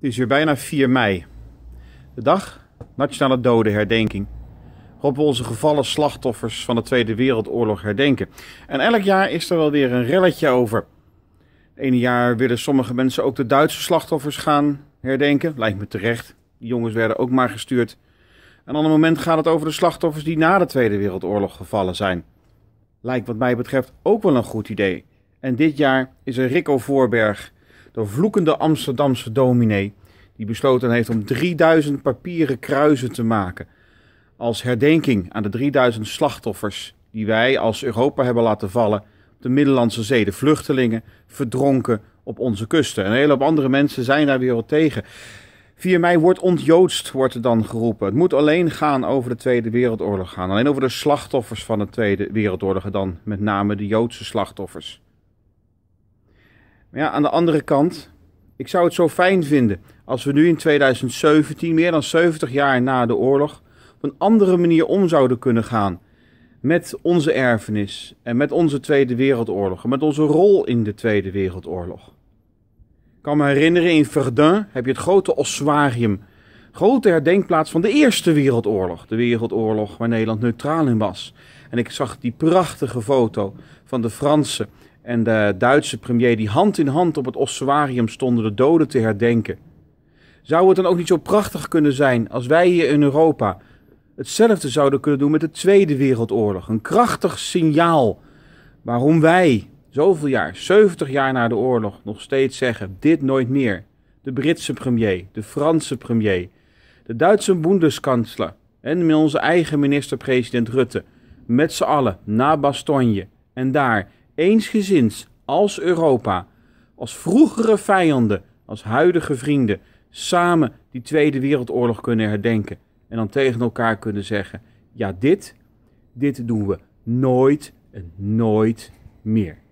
Het is hier bijna 4 mei. De dag Nationale Dodenherdenking. Waarop we onze gevallen slachtoffers van de Tweede Wereldoorlog herdenken. En elk jaar is er wel weer een relletje over. Eén jaar willen sommige mensen ook de Duitse slachtoffers gaan herdenken. Lijkt me terecht. Die jongens werden ook maar gestuurd. Een ander moment gaat het over de slachtoffers die na de Tweede Wereldoorlog gevallen zijn. Lijkt wat mij betreft ook wel een goed idee. En dit jaar is er Rico Voorberg de vloekende Amsterdamse dominee, die besloten heeft om 3000 papieren kruisen te maken. Als herdenking aan de 3000 slachtoffers die wij als Europa hebben laten vallen op de Middellandse Zee, de vluchtelingen verdronken op onze kusten. En een hele hoop andere mensen zijn daar weer tegen. 4 mei wordt ontjoodst, wordt er dan geroepen. Het moet alleen gaan over de Tweede Wereldoorlog gaan. Alleen over de slachtoffers van de Tweede Wereldoorlog. Dan met name de Joodse slachtoffers. Maar ja, aan de andere kant, ik zou het zo fijn vinden als we nu in 2017, meer dan 70 jaar na de oorlog, op een andere manier om zouden kunnen gaan met onze erfenis en met onze Tweede Wereldoorlog en met onze rol in de Tweede Wereldoorlog. Ik kan me herinneren, in Verdun heb je het grote ossuarium, grote herdenkplaats van de Eerste Wereldoorlog, de Wereldoorlog waar Nederland neutraal in was. En ik zag die prachtige foto van de Fransen en de Duitse premier die hand in hand op het ossuarium stonden de doden te herdenken. Zou het dan ook niet zo prachtig kunnen zijn als wij hier in Europa hetzelfde zouden kunnen doen met de Tweede Wereldoorlog? Een krachtig signaal waarom wij, zoveel jaar, 70 jaar na de oorlog, nog steeds zeggen: dit nooit meer. De Britse premier, de Franse premier, de Duitse boendeskansler en met onze eigen minister-president Rutte, met z'n allen na Bastogne en daar eensgezins als Europa, als vroegere vijanden, als huidige vrienden, samen die Tweede Wereldoorlog kunnen herdenken. En dan tegen elkaar kunnen zeggen: ja, dit, dit doen we nooit en nooit meer.